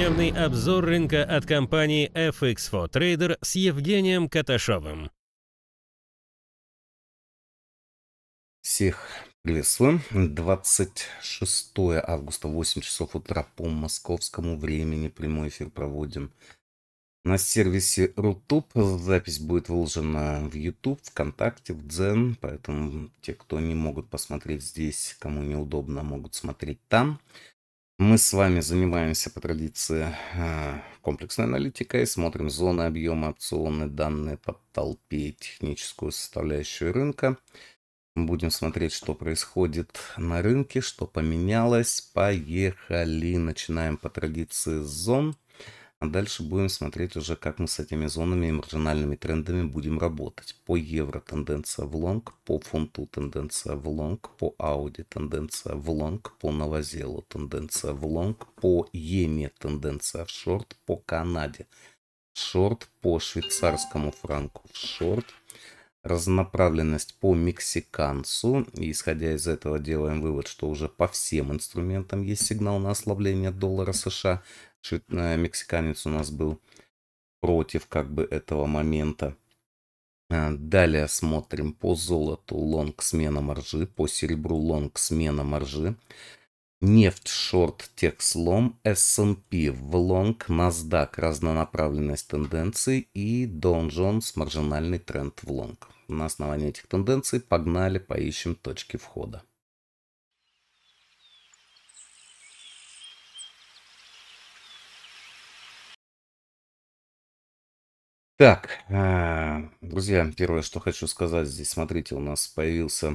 Ежедневный обзор рынка от компании FX4 Trader с Евгением Каташовым. Всех приветствую. 26 августа, 8 часов утра по московскому времени. Прямой эфир проводим на сервисе Рутуб. Запись будет выложена в YouTube, ВКонтакте, в Дзен. Поэтому те, кто не могут посмотреть здесь, кому неудобно, могут смотреть там. Мы с вами занимаемся по традиции э, комплексной аналитикой, смотрим зоны объемы, опционы, данные по толпе, техническую составляющую рынка. Будем смотреть, что происходит на рынке, что поменялось. Поехали. Начинаем по традиции с зон. А дальше будем смотреть уже, как мы с этими зонами и маржинальными трендами будем работать. По евро тенденция в лонг, по фунту тенденция в лонг, по ауди тенденция в лонг, по новозелу тенденция в лонг, по еме тенденция в шорт, по Канаде в шорт, по швейцарскому франку в шорт, разнонаправленность по мексиканцу. И исходя из этого делаем вывод, что уже по всем инструментам есть сигнал на ослабление доллара США. Э, мексиканец у нас был против как бы этого момента. Э, далее смотрим по золоту лонг смена маржи, по серебру лонг смена маржи. Нефть, шорт, техслом, S&P в лонг, NASDAQ разнонаправленность тенденции и Dow Jones маржинальный тренд в лонг. На основании этих тенденций погнали, поищем точки входа. Так, э, друзья, первое, что хочу сказать здесь, смотрите, у нас появился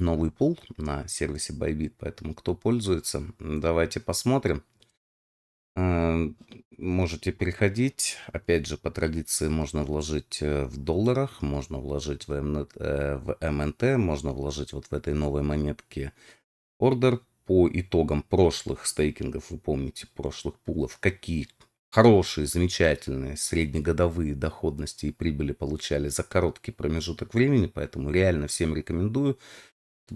новый пул на сервисе Bybit, поэтому кто пользуется, давайте посмотрим. Э, можете переходить, опять же, по традиции можно вложить э, в долларах, можно вложить в, МНТ, в МНТ, можно вложить вот в этой новой монетке ордер. По итогам прошлых стейкингов, вы помните, прошлых пулов, какие хорошие, замечательные среднегодовые доходности и прибыли получали за короткий промежуток времени, поэтому реально всем рекомендую.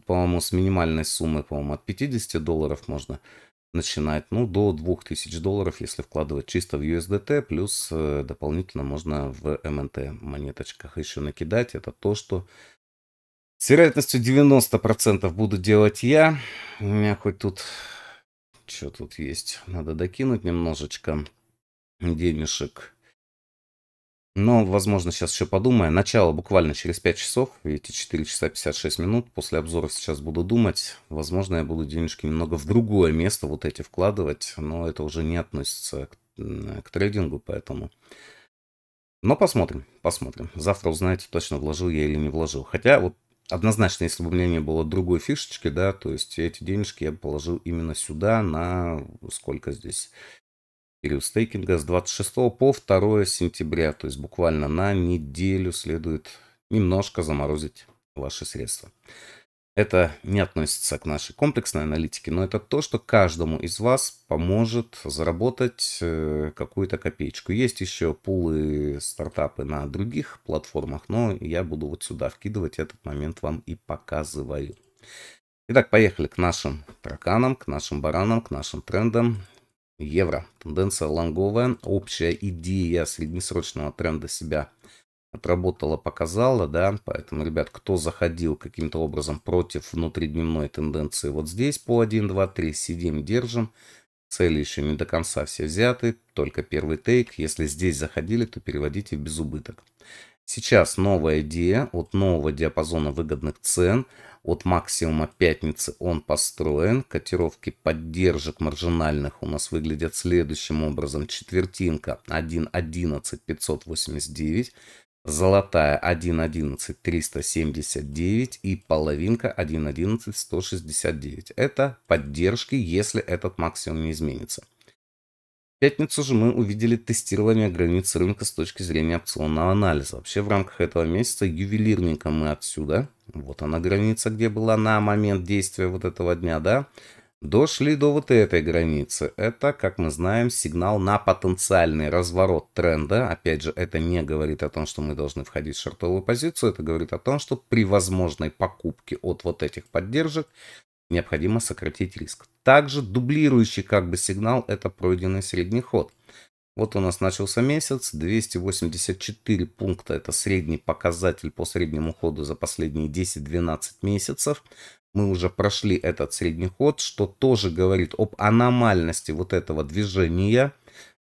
По-моему, с минимальной суммы, по-моему, от 50 долларов можно начинать, ну, до 2000 долларов, если вкладывать чисто в USDT, плюс э, дополнительно можно в МНТ эм монеточках еще накидать. Это то, что с вероятностью 90% буду делать я. У меня хоть тут... Что тут есть? Надо докинуть немножечко денежек. Но, возможно, сейчас еще подумаю. Начало буквально через 5 часов. Видите, 4 часа 56 минут. После обзора сейчас буду думать. Возможно, я буду денежки немного в другое место вот эти вкладывать. Но это уже не относится к, к трейдингу, поэтому... Но посмотрим, посмотрим. Завтра узнаете, точно вложил я или не вложил. Хотя вот однозначно, если бы у меня не было другой фишечки, да, то есть эти денежки я бы положил именно сюда на сколько здесь? период стейкинга с 26 по 2 сентября. То есть буквально на неделю следует немножко заморозить ваши средства. Это не относится к нашей комплексной аналитике, но это то, что каждому из вас поможет заработать э, какую-то копеечку. Есть еще пулы, стартапы на других платформах, но я буду вот сюда вкидывать этот момент вам и показываю. Итак, поехали к нашим тараканам, к нашим баранам, к нашим трендам евро. Тенденция лонговая. Общая идея среднесрочного тренда себя отработала, показала, да, поэтому, ребят, кто заходил каким-то образом против внутридневной тенденции вот здесь по 1, 2, 3, сидим, держим, цели еще не до конца все взяты, только первый тейк, если здесь заходили, то переводите в безубыток. Сейчас новая идея от нового диапазона выгодных цен, от максимума пятницы он построен. Котировки поддержек маржинальных у нас выглядят следующим образом. Четвертинка 1.11.589, золотая 1.11.379 и половинка 1.11.169. Это поддержки, если этот максимум не изменится пятницу же мы увидели тестирование границ рынка с точки зрения опционного анализа. Вообще в рамках этого месяца ювелирника мы отсюда, вот она граница, где была на момент действия вот этого дня, да, дошли до вот этой границы. Это, как мы знаем, сигнал на потенциальный разворот тренда. Опять же, это не говорит о том, что мы должны входить в шортовую позицию, это говорит о том, что при возможной покупке от вот этих поддержек необходимо сократить риск. Также дублирующий как бы сигнал – это пройденный средний ход. Вот у нас начался месяц, 284 пункта – это средний показатель по среднему ходу за последние 10-12 месяцев. Мы уже прошли этот средний ход, что тоже говорит об аномальности вот этого движения –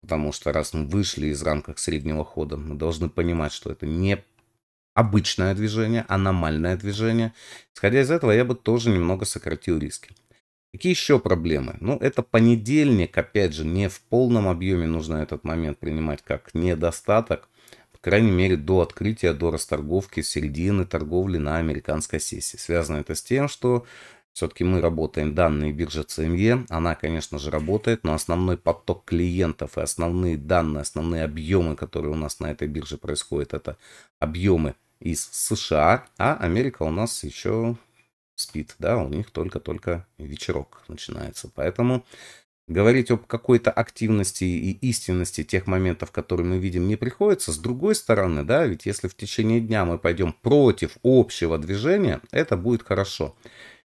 Потому что раз мы вышли из рамках среднего хода, мы должны понимать, что это не обычное движение, аномальное движение. Исходя из этого, я бы тоже немного сократил риски. Какие еще проблемы? Ну, это понедельник, опять же, не в полном объеме нужно этот момент принимать как недостаток, по крайней мере, до открытия, до расторговки, середины торговли на американской сессии. Связано это с тем, что все-таки мы работаем данные биржи CME, она, конечно же, работает, но основной поток клиентов и основные данные, основные объемы, которые у нас на этой бирже происходят, это объемы из США, а Америка у нас еще спит, да, у них только-только вечерок начинается. Поэтому говорить об какой-то активности и истинности тех моментов, которые мы видим, не приходится. С другой стороны, да, ведь если в течение дня мы пойдем против общего движения, это будет хорошо.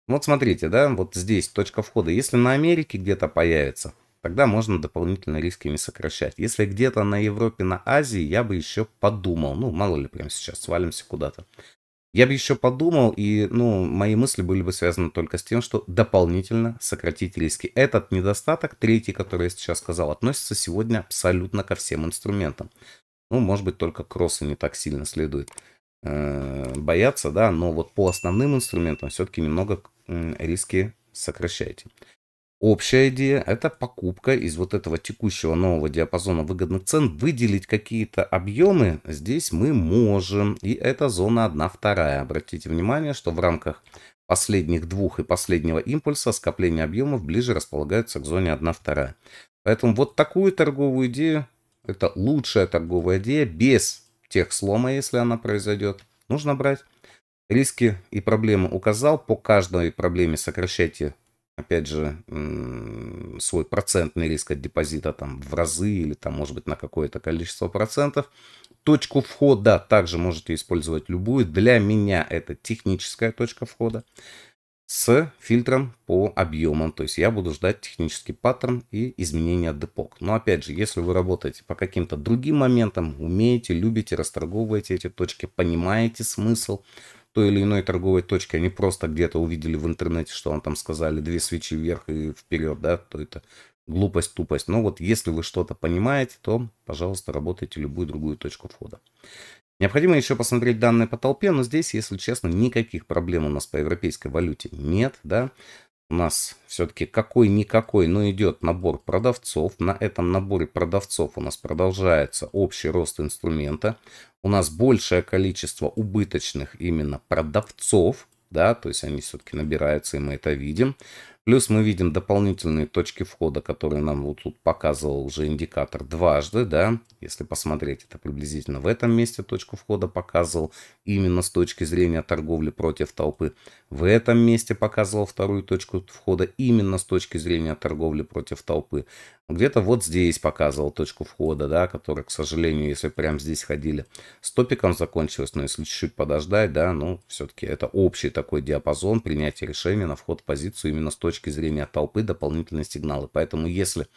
Вот смотрите, да, вот здесь точка входа. Если на Америке где-то появится Тогда можно дополнительно риски не сокращать. Если где-то на Европе, на Азии, я бы еще подумал. Ну, мало ли, прямо сейчас свалимся куда-то. Я бы еще подумал, и ну, мои мысли были бы связаны только с тем, что дополнительно сократить риски. Этот недостаток, третий, который я сейчас сказал, относится сегодня абсолютно ко всем инструментам. Ну, может быть, только кроссы не так сильно следует э, бояться, да, но вот по основным инструментам все-таки немного риски сокращайте. Общая идея – это покупка из вот этого текущего нового диапазона выгодных цен. Выделить какие-то объемы здесь мы можем. И это зона 1, 2. Обратите внимание, что в рамках последних двух и последнего импульса скопление объемов ближе располагаются к зоне 1, 2. Поэтому вот такую торговую идею, это лучшая торговая идея, без тех слома, если она произойдет, нужно брать. Риски и проблемы указал. По каждой проблеме сокращайте опять же, свой процентный риск от депозита там в разы или там, может быть, на какое-то количество процентов. Точку входа также можете использовать любую. Для меня это техническая точка входа с фильтром по объемам. То есть я буду ждать технический паттерн и изменения депок. Но опять же, если вы работаете по каким-то другим моментам, умеете, любите, расторговываете эти точки, понимаете смысл, той или иной торговой точки, они просто где-то увидели в интернете, что он там сказали, две свечи вверх и вперед, да, то это глупость, тупость. Но вот если вы что-то понимаете, то, пожалуйста, работайте любую другую точку входа. Необходимо еще посмотреть данные по толпе, но здесь, если честно, никаких проблем у нас по европейской валюте нет, да у нас все-таки какой-никакой, но идет набор продавцов. На этом наборе продавцов у нас продолжается общий рост инструмента. У нас большее количество убыточных именно продавцов, да, то есть они все-таки набираются, и мы это видим. Плюс мы видим дополнительные точки входа, которые нам вот тут показывал уже индикатор дважды, да. Если посмотреть, это приблизительно в этом месте точку входа показывал именно с точки зрения торговли против толпы. В этом месте показывал вторую точку входа именно с точки зрения торговли против толпы. Где-то вот здесь показывал точку входа, да, которая, к сожалению, если прям здесь ходили, с топиком закончилась, но если чуть-чуть подождать, да, ну, все-таки это общий такой диапазон принятия решения на вход в позицию именно с точки точки зрения толпы дополнительные сигналы. Поэтому если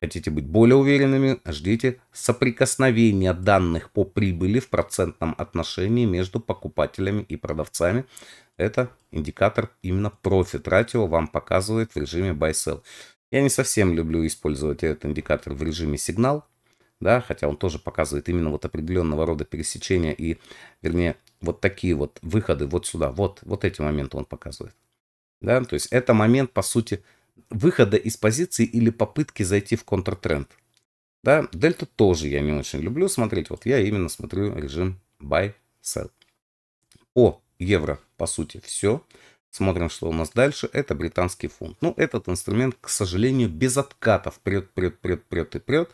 хотите быть более уверенными, ждите соприкосновения данных по прибыли в процентном отношении между покупателями и продавцами. Это индикатор именно Profit Ratio вам показывает в режиме Buy Sell. Я не совсем люблю использовать этот индикатор в режиме сигнал, да, хотя он тоже показывает именно вот определенного рода пересечения и, вернее, вот такие вот выходы вот сюда, вот, вот эти моменты он показывает. Да? То есть это момент, по сути, выхода из позиции или попытки зайти в контртренд. Да? Дельта тоже я не очень люблю смотреть. Вот я именно смотрю режим buy, sell. По евро, по сути, все. Смотрим, что у нас дальше. Это британский фунт. Ну, этот инструмент, к сожалению, без откатов прет, прет, прет, прет и прет.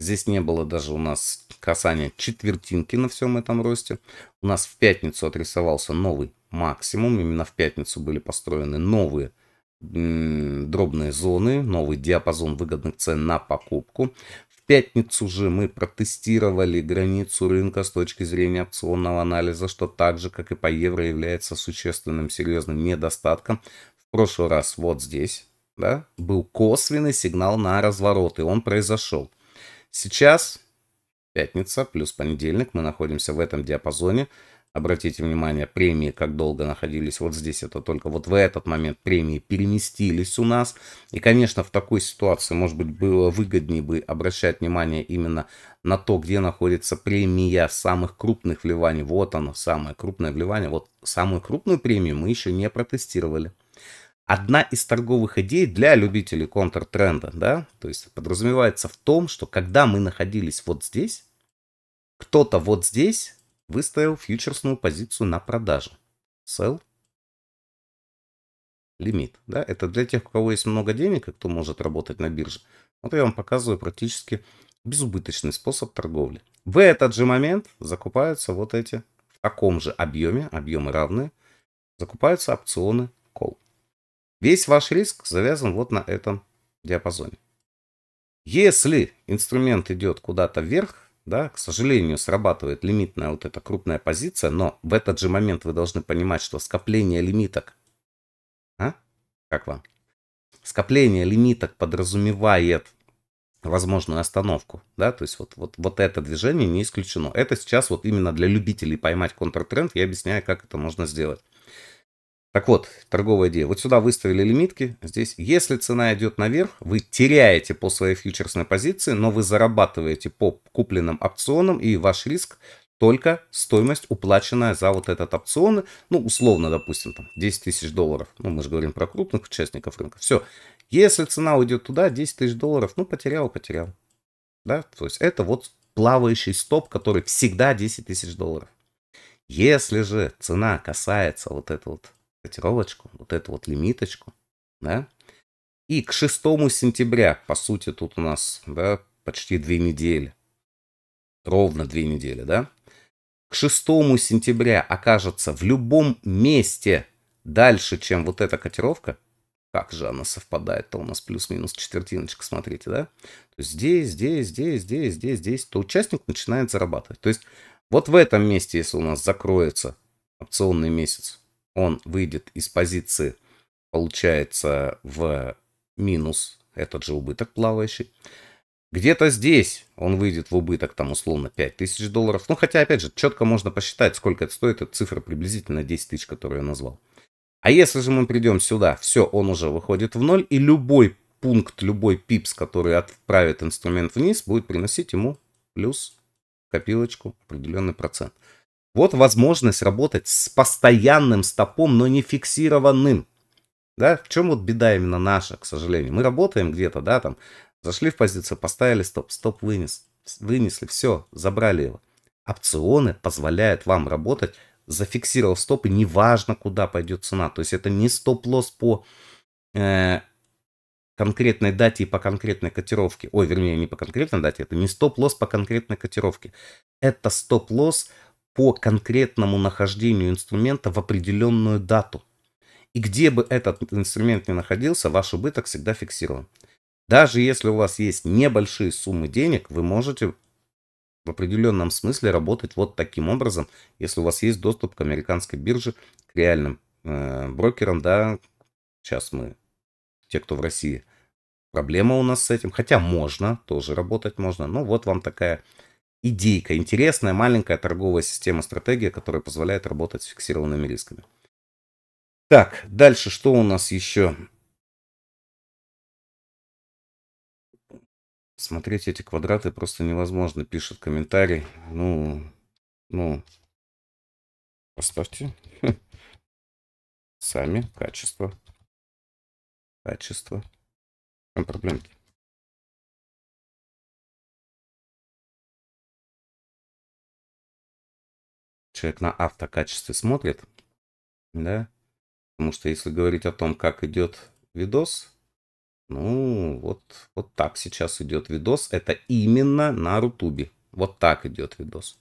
Здесь не было даже у нас касания четвертинки на всем этом росте. У нас в пятницу отрисовался новый максимум. Именно в пятницу были построены новые дробные зоны, новый диапазон выгодных цен на покупку. В пятницу же мы протестировали границу рынка с точки зрения опционного анализа, что так же, как и по евро, является существенным серьезным недостатком. В прошлый раз вот здесь да, был косвенный сигнал на разворот, и он произошел. Сейчас пятница плюс понедельник мы находимся в этом диапазоне. Обратите внимание, премии как долго находились вот здесь, это только вот в этот момент премии переместились у нас. И, конечно, в такой ситуации, может быть, было выгоднее бы обращать внимание именно на то, где находится премия самых крупных вливаний. Вот оно, самое крупное вливание. Вот самую крупную премию мы еще не протестировали одна из торговых идей для любителей контртренда, да, то есть подразумевается в том, что когда мы находились вот здесь, кто-то вот здесь Выставил фьючерсную позицию на продажу. Sell. Лимит. Да, это для тех, у кого есть много денег и кто может работать на бирже. Вот я вам показываю практически безубыточный способ торговли. В этот же момент закупаются вот эти в таком же объеме, объемы равные, закупаются опционы call. Весь ваш риск завязан вот на этом диапазоне. Если инструмент идет куда-то вверх, да, к сожалению, срабатывает лимитная вот эта крупная позиция, но в этот же момент вы должны понимать, что скопление лимиток, а? Как вам? Скопление лимиток подразумевает возможную остановку, да, то есть вот, вот, вот это движение не исключено. Это сейчас вот именно для любителей поймать контртренд, я объясняю, как это можно сделать. Так вот, торговая идея. Вот сюда выставили лимитки. Здесь, если цена идет наверх, вы теряете по своей фьючерсной позиции, но вы зарабатываете по купленным опционам, и ваш риск только стоимость, уплаченная за вот этот опцион, ну, условно, допустим, там 10 тысяч долларов. Ну, мы же говорим про крупных участников рынка. Все. Если цена уйдет туда, 10 тысяч долларов, ну, потерял, потерял. Да, то есть это вот плавающий стоп, который всегда 10 тысяч долларов. Если же цена касается вот этого вот котировочку, вот эту вот лимиточку, да. И к 6 сентября, по сути, тут у нас, да, почти две недели, ровно две недели, да, к 6 сентября окажется в любом месте дальше, чем вот эта котировка, как же она совпадает-то у нас плюс-минус четвертиночка, смотрите, да? То есть здесь, здесь, здесь, здесь, здесь, здесь, то участник начинает зарабатывать. То есть вот в этом месте, если у нас закроется опционный месяц, он выйдет из позиции, получается, в минус этот же убыток плавающий. Где-то здесь он выйдет в убыток, там, условно, 5000 долларов. Ну, хотя, опять же, четко можно посчитать, сколько это стоит. Это цифра приблизительно 10 тысяч, которую я назвал. А если же мы придем сюда, все, он уже выходит в ноль, и любой пункт, любой пипс, который отправит инструмент вниз, будет приносить ему плюс копилочку определенный процент. Вот возможность работать с постоянным стопом, но не фиксированным. Да, в чем вот беда именно наша, к сожалению. Мы работаем где-то, да, там, зашли в позицию, поставили стоп, стоп вынес, вынесли, все, забрали его. Опционы позволяют вам работать, зафиксировав стоп, и неважно, куда пойдет цена. То есть это не стоп-лосс по э, конкретной дате и по конкретной котировке. Ой, вернее, не по конкретной дате, это не стоп-лосс по конкретной котировке. Это стоп-лосс по конкретному нахождению инструмента в определенную дату. И где бы этот инструмент ни находился, ваш убыток всегда фиксирован. Даже если у вас есть небольшие суммы денег, вы можете в определенном смысле работать вот таким образом, если у вас есть доступ к американской бирже, к реальным э, брокерам, да, сейчас мы, те, кто в России, проблема у нас с этим, хотя можно, тоже работать можно, но ну, вот вам такая идейка, интересная маленькая торговая система стратегия, которая позволяет работать с фиксированными рисками. Так, дальше что у нас еще? Смотреть эти квадраты просто невозможно, пишет комментарий. Ну, ну, поставьте. Сами, качество. Качество. В чем проблемки? человек на автокачестве смотрит, да, потому что если говорить о том, как идет видос, ну, вот, вот так сейчас идет видос, это именно на Рутубе, вот так идет видос.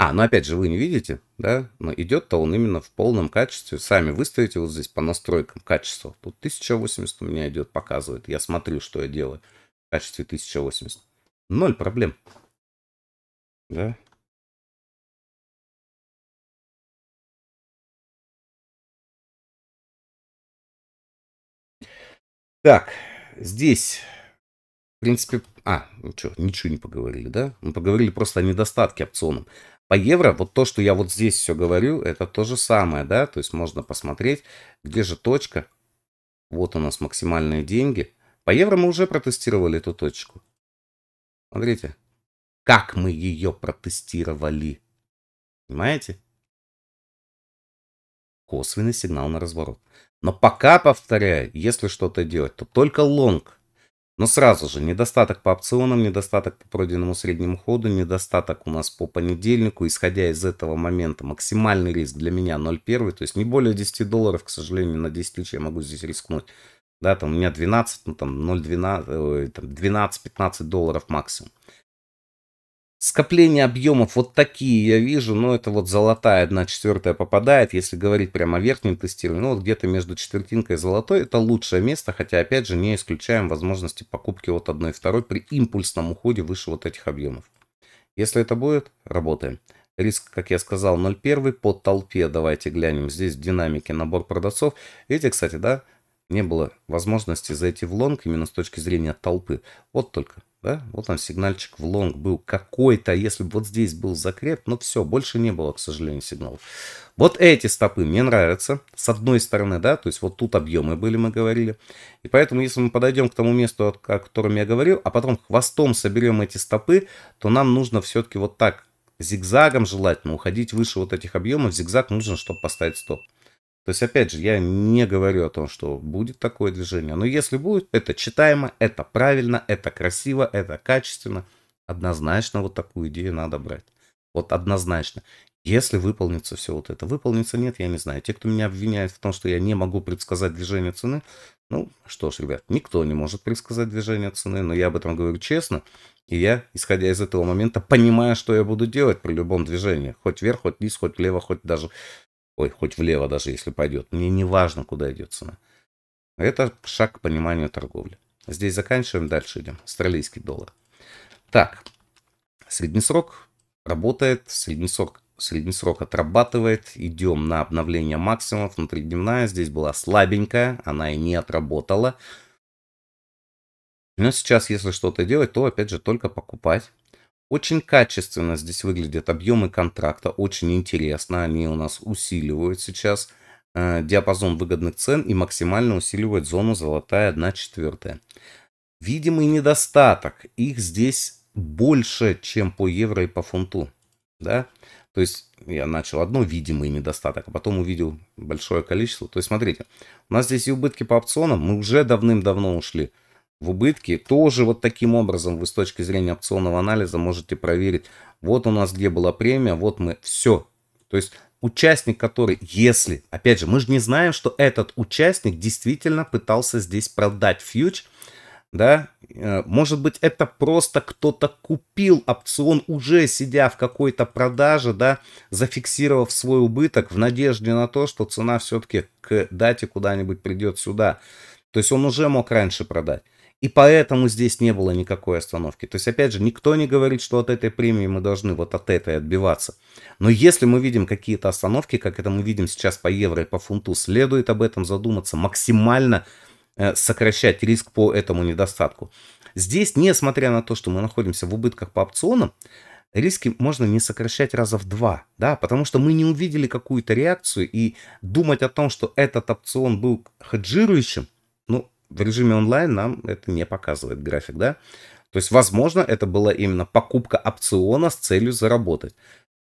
А, ну опять же, вы не видите, да, но идет-то он именно в полном качестве. Сами выставите вот здесь по настройкам качества. Тут 1080 у меня идет, показывает. Я смотрю, что я делаю в качестве 1080. Ноль проблем. Да, Так, здесь, в принципе... А, ну что, ничего не поговорили, да? Мы поговорили просто о недостатке опционом. По евро, вот то, что я вот здесь все говорю, это то же самое, да? То есть можно посмотреть, где же точка. Вот у нас максимальные деньги. По евро мы уже протестировали эту точку. Смотрите, как мы ее протестировали. Понимаете? Косвенный сигнал на разворот. Но пока, повторяю, если что-то делать, то только лонг. Но сразу же недостаток по опционам, недостаток по пройденному среднему ходу, недостаток у нас по понедельнику. Исходя из этого момента, максимальный риск для меня 0,1, то есть не более 10 долларов, к сожалению, на 10 тысяч я могу здесь рискнуть. Да, там у меня 12, ну там 0,12, там 12-15 долларов максимум. Скопление объемов вот такие я вижу, но ну, это вот золотая 1 четвертая попадает, если говорить прямо о верхнем тестировании, ну вот где-то между четвертинкой и золотой это лучшее место, хотя опять же не исключаем возможности покупки вот одной и 2 при импульсном уходе выше вот этих объемов. Если это будет, работаем. Риск, как я сказал, 0,1 по толпе, давайте глянем, здесь в динамике набор продавцов. Видите, кстати, да, не было возможности зайти в лонг именно с точки зрения толпы. Вот только да, вот там сигнальчик в лонг был какой-то, если бы вот здесь был закреп, но ну, все, больше не было, к сожалению, сигналов. Вот эти стопы мне нравятся, с одной стороны, да, то есть вот тут объемы были, мы говорили, и поэтому если мы подойдем к тому месту, о котором я говорил, а потом хвостом соберем эти стопы, то нам нужно все-таки вот так, зигзагом желательно уходить выше вот этих объемов, зигзаг нужно, чтобы поставить стоп. То есть, опять же, я не говорю о том, что будет такое движение. Но если будет, это читаемо, это правильно, это красиво, это качественно. Однозначно вот такую идею надо брать. Вот однозначно. Если выполнится все вот это. Выполнится нет, я не знаю. Те, кто меня обвиняет в том, что я не могу предсказать движение цены, ну что ж, ребят, никто не может предсказать движение цены, но я об этом говорю честно. И я, исходя из этого момента, понимаю, что я буду делать при любом движении. Хоть вверх, хоть вниз, хоть влево, хоть даже Ой, хоть влево даже, если пойдет. Мне не важно, куда идет цена. Это шаг к пониманию торговли. Здесь заканчиваем, дальше идем. Австралийский доллар. Так, средний срок работает, средний срок средний срок отрабатывает. Идем на обновление максимумов. Внутридневная здесь была слабенькая, она и не отработала. Но сейчас, если что-то делать, то опять же только покупать. Очень качественно здесь выглядят объемы контракта, очень интересно, они у нас усиливают сейчас э, диапазон выгодных цен и максимально усиливают зону золотая 1 четвертая. Видимый недостаток, их здесь больше, чем по евро и по фунту, да, то есть я начал одно видимый недостаток, а потом увидел большое количество. То есть смотрите, у нас здесь и убытки по опционам, мы уже давным-давно ушли в убытке, тоже вот таким образом вы с точки зрения опционного анализа можете проверить, вот у нас где была премия, вот мы все. То есть участник, который, если, опять же, мы же не знаем, что этот участник действительно пытался здесь продать фьюч, да, э, может быть, это просто кто-то купил опцион, уже сидя в какой-то продаже, да, зафиксировав свой убыток в надежде на то, что цена все-таки к дате куда-нибудь придет сюда. То есть он уже мог раньше продать. И поэтому здесь не было никакой остановки. То есть, опять же, никто не говорит, что от этой премии мы должны вот от этой отбиваться. Но если мы видим какие-то остановки, как это мы видим сейчас по евро и по фунту, следует об этом задуматься, максимально э, сокращать риск по этому недостатку. Здесь, несмотря на то, что мы находимся в убытках по опционам, риски можно не сокращать раза в два, да, потому что мы не увидели какую-то реакцию, и думать о том, что этот опцион был хеджирующим, ну, в режиме онлайн нам это не показывает график, да? То есть, возможно, это была именно покупка опциона с целью заработать.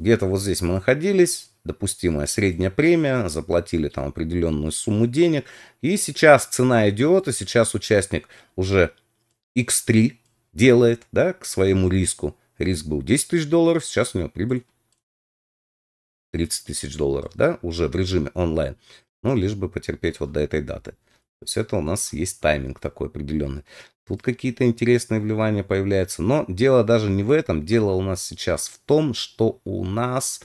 Где-то вот здесь мы находились, допустимая средняя премия, заплатили там определенную сумму денег, и сейчас цена идет, и сейчас участник уже x3 делает, да, к своему риску. Риск был 10 тысяч долларов, сейчас у него прибыль 30 тысяч долларов, да, уже в режиме онлайн. Ну, лишь бы потерпеть вот до этой даты. То есть это у нас есть тайминг такой определенный. Тут какие-то интересные вливания появляются. Но дело даже не в этом. Дело у нас сейчас в том, что у нас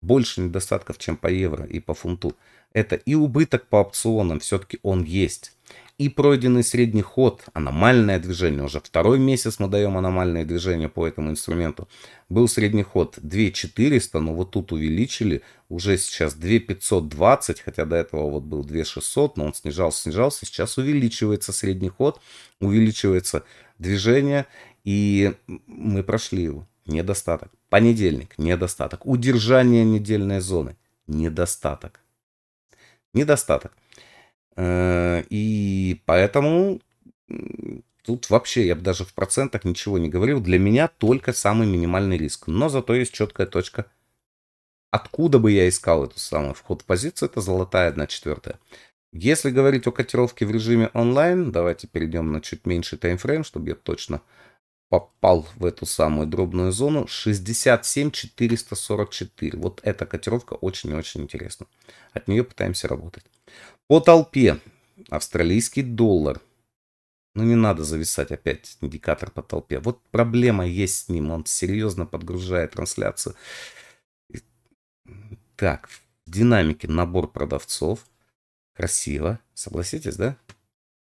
больше недостатков, чем по евро и по фунту это и убыток по опционам, все-таки он есть. И пройденный средний ход, аномальное движение, уже второй месяц мы даем аномальное движение по этому инструменту. Был средний ход 2400, но вот тут увеличили, уже сейчас 2520, хотя до этого вот был 2600, но он снижался, снижался. Сейчас увеличивается средний ход, увеличивается движение, и мы прошли его. Недостаток. Понедельник. Недостаток. Удержание недельной зоны. Недостаток недостаток. Э, и поэтому тут вообще я бы даже в процентах ничего не говорил. Для меня только самый минимальный риск. Но зато есть четкая точка. Откуда бы я искал эту самую вход в позицию, это золотая 1 четвертая. Если говорить о котировке в режиме онлайн, давайте перейдем на чуть меньший таймфрейм, чтобы я точно попал в эту самую дробную зону 67 444. Вот эта котировка очень и очень интересна. От нее пытаемся работать. По толпе австралийский доллар. Ну не надо зависать опять индикатор по толпе. Вот проблема есть с ним. Он серьезно подгружает трансляцию. Так, в динамике набор продавцов. Красиво. Согласитесь, да?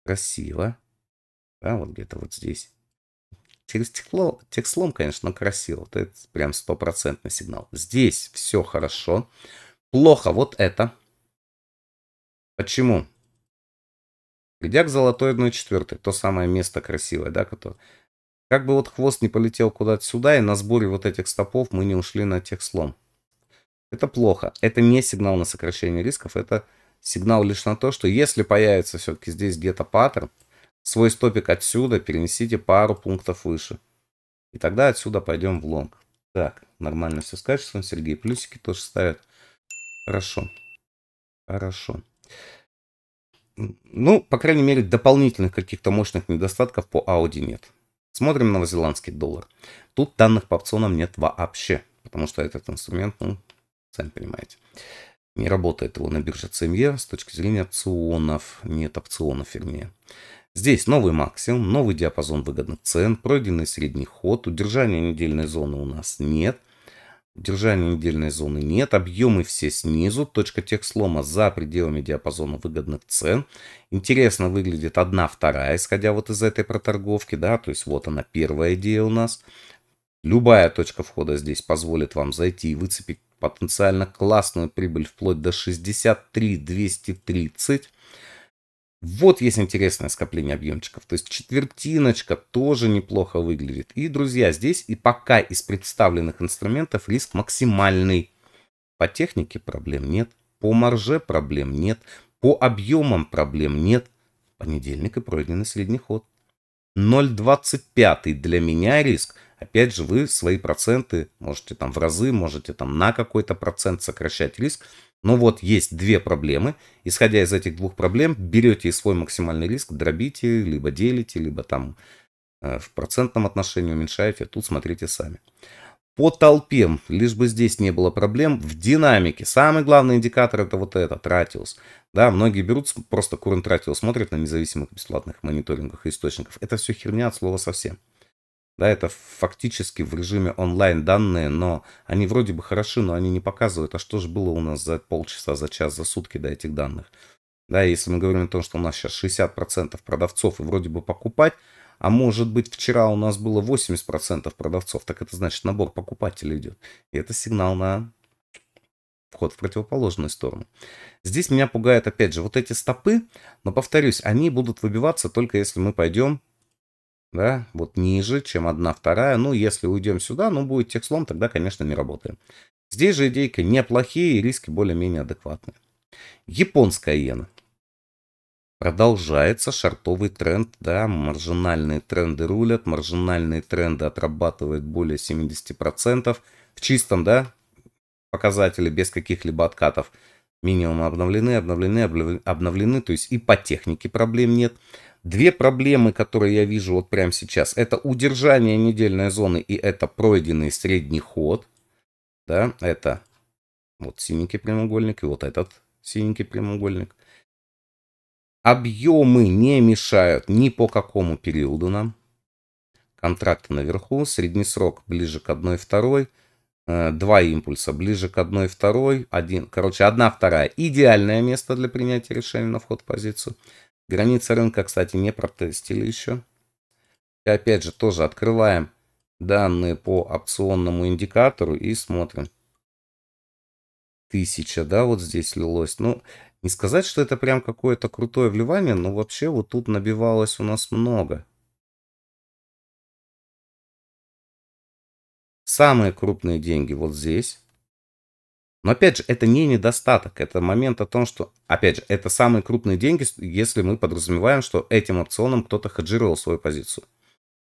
Красиво. Да, вот где-то вот здесь. Через стекло, текслом, конечно, красиво. Это прям стопроцентный сигнал. Здесь все хорошо. Плохо вот это. Почему? Где к золотой 1,4, то самое место красивое, да, которое... Как бы вот хвост не полетел куда-то сюда, и на сборе вот этих стопов мы не ушли на тех слом. Это плохо. Это не сигнал на сокращение рисков, это сигнал лишь на то, что если появится все-таки здесь где-то паттерн, Свой стопик отсюда перенесите пару пунктов выше. И тогда отсюда пойдем в лонг. Так, нормально все с качеством. Сергей плюсики тоже ставят. Хорошо. Хорошо. Ну, по крайней мере, дополнительных каких-то мощных недостатков по Audi нет. Смотрим новозеландский доллар. Тут данных по опционам нет вообще, потому что этот инструмент, ну, сами понимаете. Не работает его на бирже CME с точки зрения опционов, нет опционов, вернее. Здесь новый максимум, новый диапазон выгодных цен, пройденный средний ход, удержания недельной зоны у нас нет. Удержания недельной зоны нет, объемы все снизу, точка тех слома за пределами диапазона выгодных цен. Интересно выглядит одна вторая, исходя вот из этой проторговки, да, то есть вот она первая идея у нас. Любая точка входа здесь позволит вам зайти и выцепить потенциально классную прибыль вплоть до 63 230. Вот есть интересное скопление объемчиков. То есть четвертиночка тоже неплохо выглядит. И, друзья, здесь и пока из представленных инструментов риск максимальный. По технике проблем нет, по марже проблем нет, по объемам проблем нет. Понедельник и пройденный средний ход. 0,25 для меня риск. Опять же, вы свои проценты можете там в разы, можете там на какой-то процент сокращать риск. Ну вот есть две проблемы. Исходя из этих двух проблем, берете свой максимальный риск, дробите, либо делите, либо там э, в процентном отношении уменьшаете. Тут смотрите сами. По толпе, лишь бы здесь не было проблем, в динамике. Самый главный индикатор это вот этот, Ratios. Да, многие берут, просто Current Ratios смотрят на независимых бесплатных мониторингах источников. Это все херня от слова совсем. Да, это фактически в режиме онлайн данные, но они вроде бы хороши, но они не показывают, а что же было у нас за полчаса, за час, за сутки до этих данных. Да, если мы говорим о том, что у нас сейчас 60% продавцов и вроде бы покупать, а может быть вчера у нас было 80% продавцов, так это значит набор покупателей идет. И это сигнал на вход в противоположную сторону. Здесь меня пугает опять же вот эти стопы, но повторюсь, они будут выбиваться только если мы пойдем да, вот ниже, чем одна вторая. Ну, если уйдем сюда, ну, будет тех текслом, тогда, конечно, не работаем. Здесь же идейки неплохие и риски более-менее адекватные. Японская иена. Продолжается шартовый тренд, да, маржинальные тренды рулят, маржинальные тренды отрабатывают более 70%. В чистом, да, показатели без каких-либо откатов минимум обновлены, обновлены, обновлены, то есть и по технике проблем нет. Две проблемы, которые я вижу вот прямо сейчас, это удержание недельной зоны и это пройденный средний ход. Да, это вот синенький прямоугольник и вот этот синенький прямоугольник. Объемы не мешают ни по какому периоду нам. Контракты наверху, средний срок ближе к 1-2, э, два импульса ближе к одной второй, один, короче, одна вторая Идеальное место для принятия решения на вход в позицию. Границы рынка, кстати, не протестили еще. И опять же, тоже открываем данные по опционному индикатору и смотрим. Тысяча, да, вот здесь лилось. Ну, не сказать, что это прям какое-то крутое вливание, но вообще вот тут набивалось у нас много. Самые крупные деньги вот здесь. Но опять же, это не недостаток, это момент о том, что, опять же, это самые крупные деньги, если мы подразумеваем, что этим опционом кто-то хеджировал свою позицию.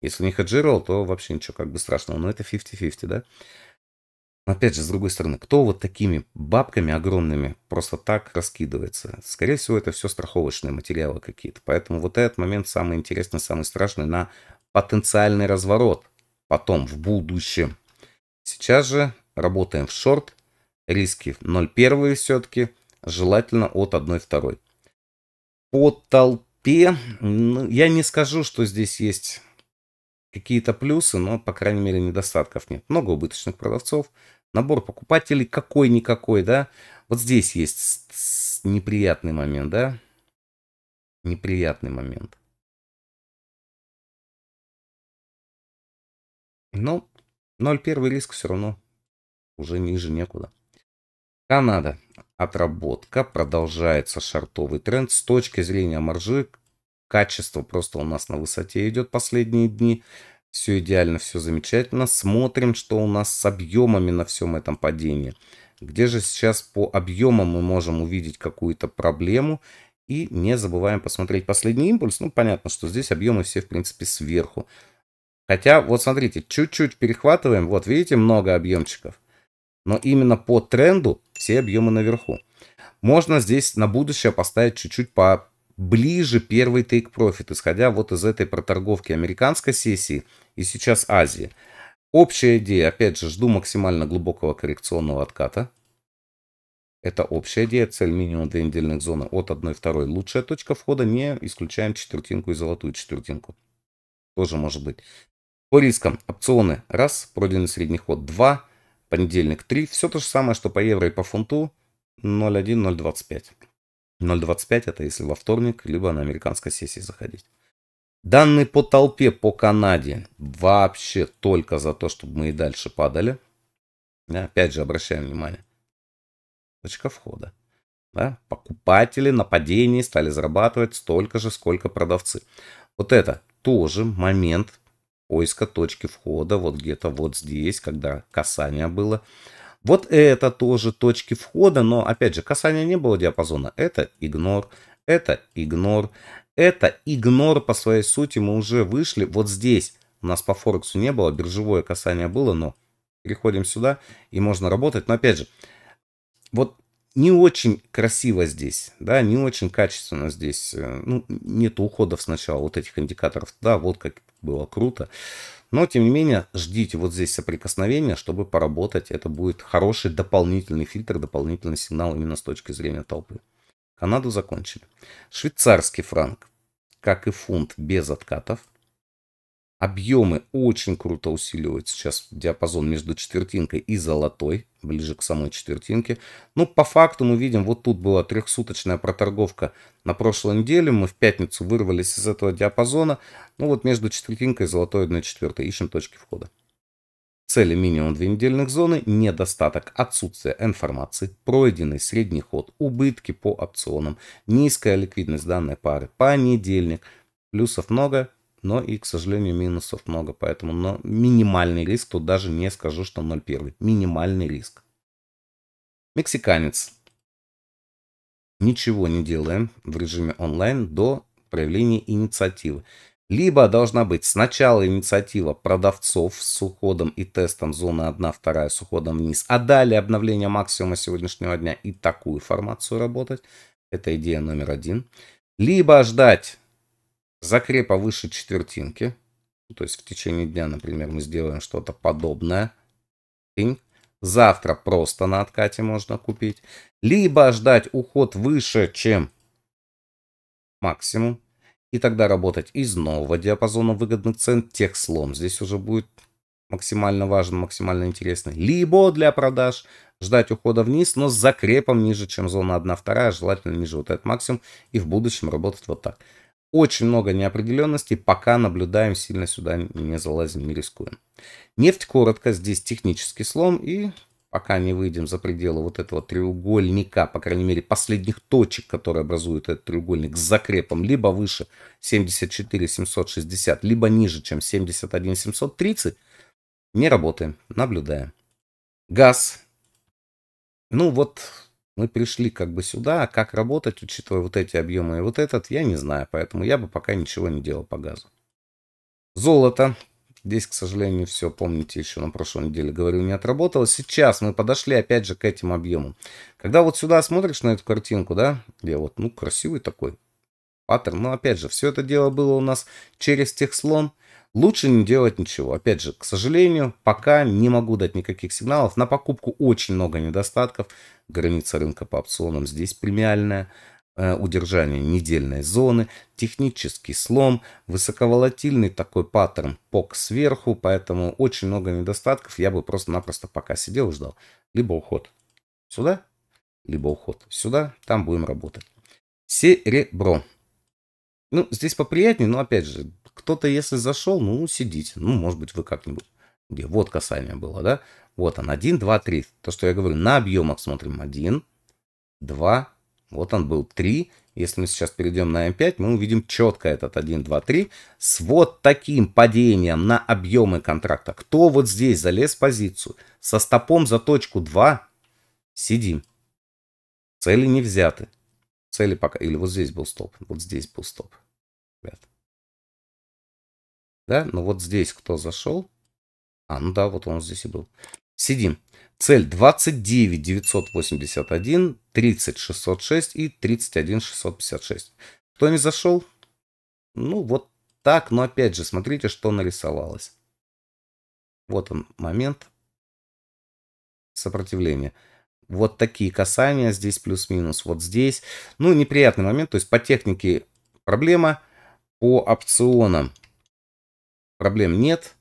Если не хеджировал, то вообще ничего как бы страшного, но это 50-50, да? Но опять же, с другой стороны, кто вот такими бабками огромными просто так раскидывается? Скорее всего, это все страховочные материалы какие-то. Поэтому вот этот момент самый интересный, самый страшный на потенциальный разворот потом, в будущем. Сейчас же работаем в шорт, риски 0,1 все-таки, желательно от 1,2. По толпе ну, я не скажу, что здесь есть какие-то плюсы, но, по крайней мере, недостатков нет. Много убыточных продавцов, набор покупателей какой-никакой, да. Вот здесь есть неприятный момент, да. Неприятный момент. Но 0,1 риск все равно уже ниже некуда. Канада. Отработка. Продолжается шартовый тренд. С точки зрения маржи, качество просто у нас на высоте идет последние дни. Все идеально, все замечательно. Смотрим, что у нас с объемами на всем этом падении. Где же сейчас по объемам мы можем увидеть какую-то проблему. И не забываем посмотреть последний импульс. Ну, понятно, что здесь объемы все, в принципе, сверху. Хотя, вот смотрите, чуть-чуть перехватываем. Вот, видите, много объемчиков. Но именно по тренду все объемы наверху. Можно здесь на будущее поставить чуть-чуть поближе первый take profit, исходя вот из этой проторговки американской сессии и сейчас Азии. Общая идея, опять же, жду максимально глубокого коррекционного отката. Это общая идея, цель минимум две недельных зоны от 1-2. Лучшая точка входа, не исключаем четвертинку и золотую четвертинку. Тоже может быть. По рискам. Опционы. Раз. Пройденный средний ход. Два. Понедельник 3. Все то же самое, что по евро и по фунту. 0.1-0.25. 0.25 это если во вторник, либо на американской сессии заходить. Данные по толпе по Канаде вообще только за то, чтобы мы и дальше падали. Опять же, обращаем внимание. Точка входа. Да? Покупатели на падении стали зарабатывать столько же, сколько продавцы. Вот это тоже момент, поиска точки входа, вот где-то вот здесь, когда касание было. Вот это тоже точки входа, но опять же касания не было диапазона. Это игнор, это игнор, это игнор по своей сути. Мы уже вышли вот здесь. У нас по Форексу не было, биржевое касание было, но переходим сюда и можно работать. Но опять же, вот не очень красиво здесь, да, не очень качественно здесь. Э, ну, нет уходов сначала вот этих индикаторов. Да, вот как было круто. Но, тем не менее, ждите вот здесь соприкосновения, чтобы поработать. Это будет хороший дополнительный фильтр, дополнительный сигнал именно с точки зрения толпы. Канаду закончили. Швейцарский франк, как и фунт без откатов – Объемы очень круто усиливают сейчас диапазон между четвертинкой и золотой, ближе к самой четвертинке. Но ну, по факту мы видим, вот тут была трехсуточная проторговка на прошлой неделе. Мы в пятницу вырвались из этого диапазона. Ну, вот между четвертинкой и золотой 1 четвертой ищем точки входа. Цели минимум две недельных зоны, недостаток, отсутствие информации, пройденный средний ход, убытки по опционам, низкая ликвидность данной пары, понедельник. Плюсов много, но и, к сожалению, минусов много, поэтому но минимальный риск, тут даже не скажу, что 0,1. Минимальный риск. Мексиканец. Ничего не делаем в режиме онлайн до проявления инициативы. Либо должна быть сначала инициатива продавцов с уходом и тестом зоны 1, 2 с уходом вниз, а далее обновление максимума сегодняшнего дня и такую формацию работать. Это идея номер один. Либо ждать закрепа выше четвертинки. Ну, то есть в течение дня, например, мы сделаем что-то подобное. Завтра просто на откате можно купить. Либо ждать уход выше, чем максимум. И тогда работать из нового диапазона выгодных цен. Тех слом здесь уже будет максимально важен, максимально интересный. Либо для продаж ждать ухода вниз, но с закрепом ниже, чем зона 1-2, желательно ниже вот этот максимум. И в будущем работать вот так. Очень много неопределенностей, пока наблюдаем, сильно сюда не залазим, не рискуем. Нефть коротко, здесь технический слом и пока не выйдем за пределы вот этого треугольника, по крайней мере, последних точек, которые образуют этот треугольник с закрепом, либо выше 74 760, либо ниже, чем 71 730, не работаем, наблюдаем. Газ. Ну вот мы пришли как бы сюда, а как работать, учитывая вот эти объемы и вот этот, я не знаю, поэтому я бы пока ничего не делал по газу. Золото. Здесь, к сожалению, все, помните, еще на прошлой неделе говорил, не отработало. Сейчас мы подошли опять же к этим объемам. Когда вот сюда смотришь на эту картинку, да, я вот, ну, красивый такой паттерн. Но ну, опять же, все это дело было у нас через техслон. слон Лучше не делать ничего. Опять же, к сожалению, пока не могу дать никаких сигналов. На покупку очень много недостатков. Граница рынка по опционам здесь премиальная. Э, удержание недельной зоны, технический слом, высоковолатильный такой паттерн пок сверху, поэтому очень много недостатков. Я бы просто-напросто пока сидел и ждал. Либо уход сюда, либо уход сюда, там будем работать. Серебро. Ну, здесь поприятнее, но опять же, кто-то, если зашел, ну, сидите. Ну, может быть, вы как-нибудь. Где? Вот касание было, да? Вот он, один, два, три. То, что я говорю, на объемах смотрим один, два. вот он был три. Если мы сейчас перейдем на М5, мы увидим четко этот 1, 2, 3 с вот таким падением на объемы контракта. Кто вот здесь залез в позицию со стопом за точку 2, сидим. Цели не взяты. Цели пока... Или вот здесь был стоп, вот здесь был стоп. Ребята. Да, но вот здесь кто зашел? А, ну да, вот он здесь и был. Сидим. Цель 29 981, 30 606 и 31 656. Кто не зашел? Ну, вот так, но опять же, смотрите, что нарисовалось. Вот он момент сопротивления. Вот такие касания здесь плюс-минус, вот здесь. Ну, неприятный момент, то есть по технике проблема, по опционам проблем нет.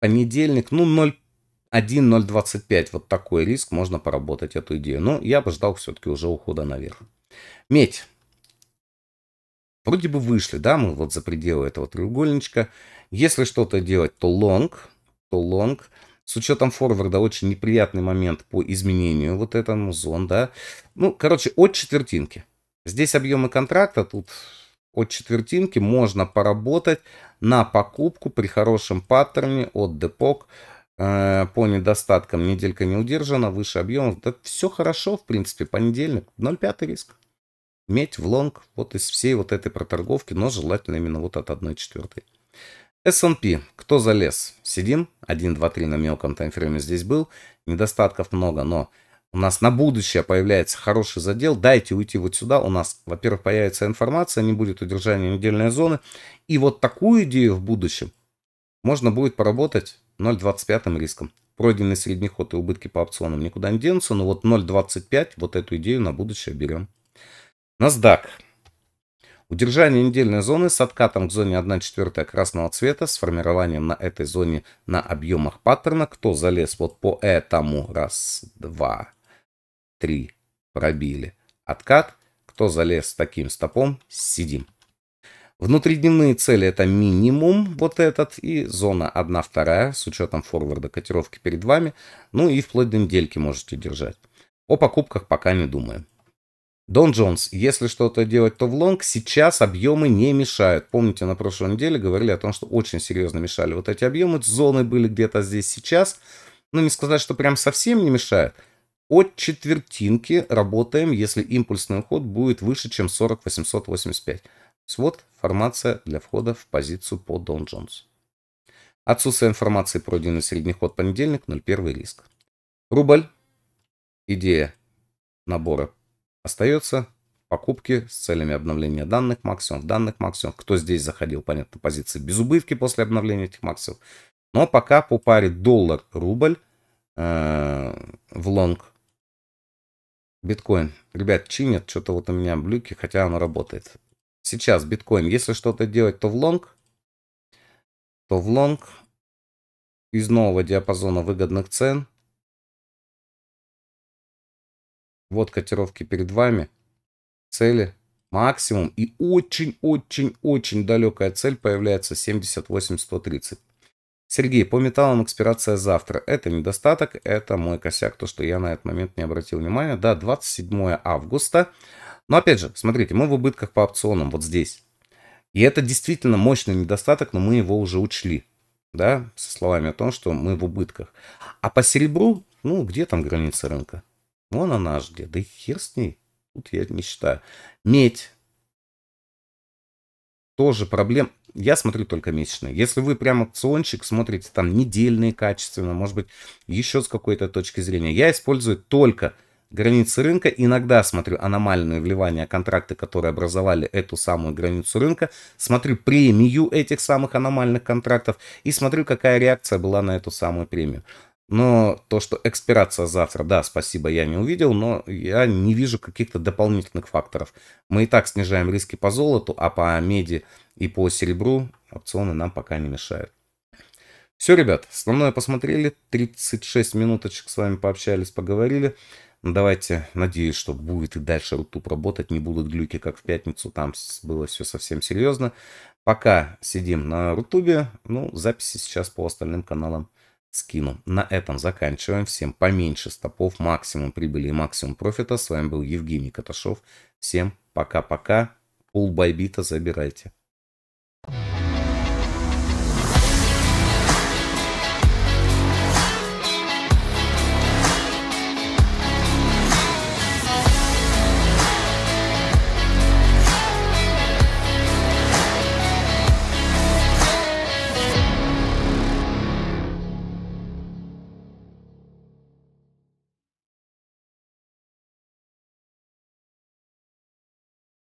Понедельник, ну 0.1-0.25, вот такой риск, можно поработать эту идею. Но я бы ждал все-таки уже ухода наверх. Медь. Вроде бы вышли, да, мы вот за пределы этого треугольничка. Если что-то делать, то лонг, то лонг. С учетом форварда очень неприятный момент по изменению вот этому зон, да. Ну, короче, от четвертинки. Здесь объемы контракта, тут от четвертинки можно поработать на покупку при хорошем паттерне от депок э, по недостаткам. Неделька не удержана, выше объемов. Да все хорошо, в принципе, понедельник. 0,5 риск. Медь в лонг вот из всей вот этой проторговки, но желательно именно вот от 1,4. S&P. Кто залез? Сидим. 1, 2, 3 на мелком таймфрейме здесь был. Недостатков много, но у нас на будущее появляется хороший задел, дайте уйти вот сюда, у нас, во-первых, появится информация, не будет удержания недельной зоны, и вот такую идею в будущем можно будет поработать 0,25 риском. Пройденный средний ход и убытки по опционам никуда не денутся, но вот 0,25, вот эту идею на будущее берем. NASDAQ. Удержание недельной зоны с откатом к зоне 1,4 красного цвета, с формированием на этой зоне на объемах паттерна. Кто залез вот по этому? Раз, два, три. Пробили. Откат. Кто залез с таким стопом, сидим. Внутридневные цели это минимум вот этот и зона 1-2 с учетом форварда котировки перед вами. Ну и вплоть до недельки можете держать. О покупках пока не думаем. Дон Джонс, если что-то делать, то в лонг. Сейчас объемы не мешают. Помните, на прошлой неделе говорили о том, что очень серьезно мешали вот эти объемы. Зоны были где-то здесь сейчас. но ну, не сказать, что прям совсем не мешают. От четвертинки работаем, если импульсный ход будет выше, чем 40885. Вот формация для входа в позицию по Дон Джонс. Отсутствие информации про пройденный средний ход понедельник, 0,1 риск. Рубль. Идея набора остается. Покупки с целями обновления данных максимум, данных максимум. Кто здесь заходил, понятно, позиции без убытки после обновления этих максимумов. Но пока по паре доллар-рубль э, в лонг биткоин. Ребят, чинят, что-то вот у меня блюки, хотя оно работает. Сейчас биткоин. Если что-то делать, то в лонг. То в лонг. Из нового диапазона выгодных цен. Вот котировки перед вами. Цели максимум. И очень-очень-очень далекая цель появляется 78-130. Сергей, по металлам экспирация завтра. Это недостаток, это мой косяк, то, что я на этот момент не обратил внимания. Да, 27 августа. Но опять же, смотрите, мы в убытках по опционам вот здесь. И это действительно мощный недостаток, но мы его уже учли. Да, со словами о том, что мы в убытках. А по серебру, ну, где там граница рынка? Вон она ж где. Да и хер с ней. Тут я не считаю. Медь. Тоже проблем. Я смотрю только месячные. Если вы прям опциончик, смотрите там недельные качественно, может быть, еще с какой-то точки зрения. Я использую только границы рынка. Иногда смотрю аномальные вливания контракты, которые образовали эту самую границу рынка. Смотрю премию этих самых аномальных контрактов и смотрю, какая реакция была на эту самую премию. Но то, что экспирация завтра, да, спасибо, я не увидел, но я не вижу каких-то дополнительных факторов. Мы и так снижаем риски по золоту, а по меди и по серебру опционы нам пока не мешают. Все, ребят, основное посмотрели, 36 минуточек с вами пообщались, поговорили. Давайте, надеюсь, что будет и дальше Рутуб работать, не будут глюки, как в пятницу, там было все совсем серьезно. Пока сидим на Рутубе, ну, записи сейчас по остальным каналам скину. На этом заканчиваем. Всем поменьше стопов, максимум прибыли и максимум профита. С вами был Евгений Каташов. Всем пока-пока. Пул байбита забирайте. Thank you.